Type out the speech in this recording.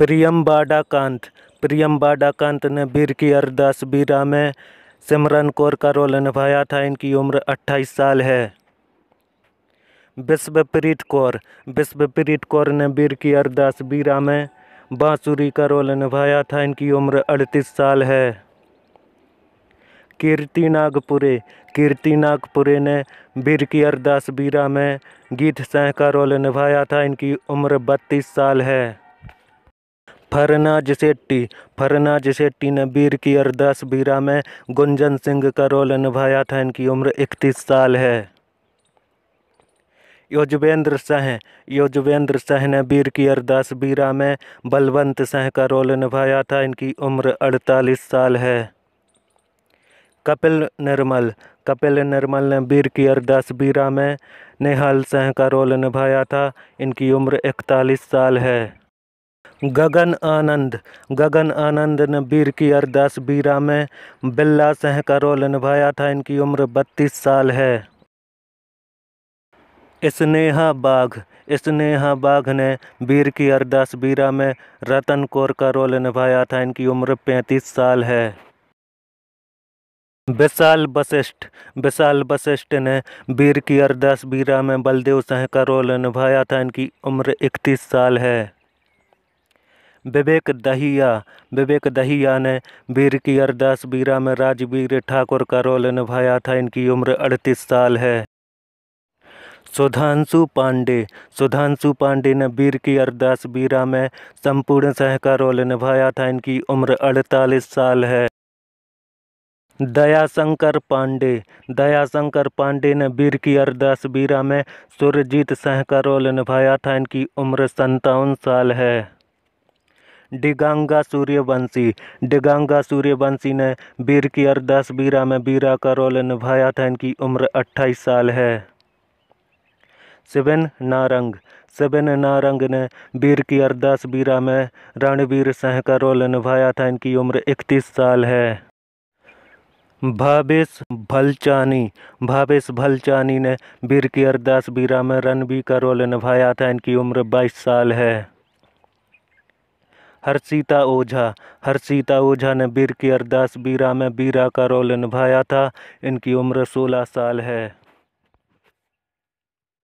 प्रियम कांत प्रियम कांत ने बीर की अरदास बीरा में सिमरन कौर का रोल निभाया था इनकी उम्र 28 साल है विश्वप्रीत कौर विश्वप्रीत कौर ने बीर की अरदास बीरा में बांसुरी का रोल निभाया था इनकी उम्र 38 साल है कीर्ति नागपुरे कीर्ति नागपुरे ने बीर की अरदास बीरा में गीत सह का रोल निभाया था इनकी उम्र बत्तीस साल है फरनाज सेठी फरनाज सेट्टी ने बीर की अरदास बीरा में गुंजन सिंह का रोल निभाया था इनकी उम्र इकतीस साल है युजवेंद्र सह युजवेंद्र सह ने बीर की अरदास बीरा में बलवंत शाह का रोल निभाया था इनकी उम्र अड़तालीस साल है कपिल निर्मल कपिल निर्मल ने बीर की अरदास बीरा में निहाल सह का रोल निभाया था इनकी उम्र इकतालीस साल है गगन आनंद गगन आनंद ने बीर की अरदास बीरा में बिल्ला सह का रोल निभाया था इनकी उम्र 32 साल है स्नेहा बाघ स्नेहा बाघ ने बीर की अरदास बीरा में रतन कौर का रोल निभाया था इनकी उम्र 35 साल है विशाल वशिष्ठ विशाल वशिष्ठ ने बीर की अरदास बीरा में बलदेव सह का रोल निभाया था इनकी उम्र 31 साल है विवेक दहिया विवेक दहिया ने वीर की अरदास बीरा में राजवीर ठाकुर का रोल निभाया था इनकी उम्र अड़तीस साल है सुधांशु पांडे सुधांशु पांडे ने वीर की अरदास बीरा में संपूर्ण सह का रोल निभाया था इनकी उम्र अड़तालीस साल है दयाशंकर पांडे दयाशंकर पांडे ने वीर की अरदास बीरा में सुरजीत सह का रोल निभाया था इनकी उम्र संतावन साल है डिगंगा सूर्यवंशी डिगांगा सूर्यवंशी ने बीर की अरदास बीरा में बीरा का रोल निभाया था इनकी उम्र 28 साल है शिविन नारंग सिबिन नारंग ने बीर की अरदास बीरा में रणवीर सिंह का रोल निभाया था इनकी उम्र 31 साल है भावेश भलचानी भावेश भलचानी ने बीर की अरदास बीरा में रणबीर का रोल निभाया था इनकी उम्र 22 साल है हरसीता ओझा हरसीता ओझा ने बीर की अरदास बीरा में बीरा का रोल निभाया था इनकी उम्र सोलह साल है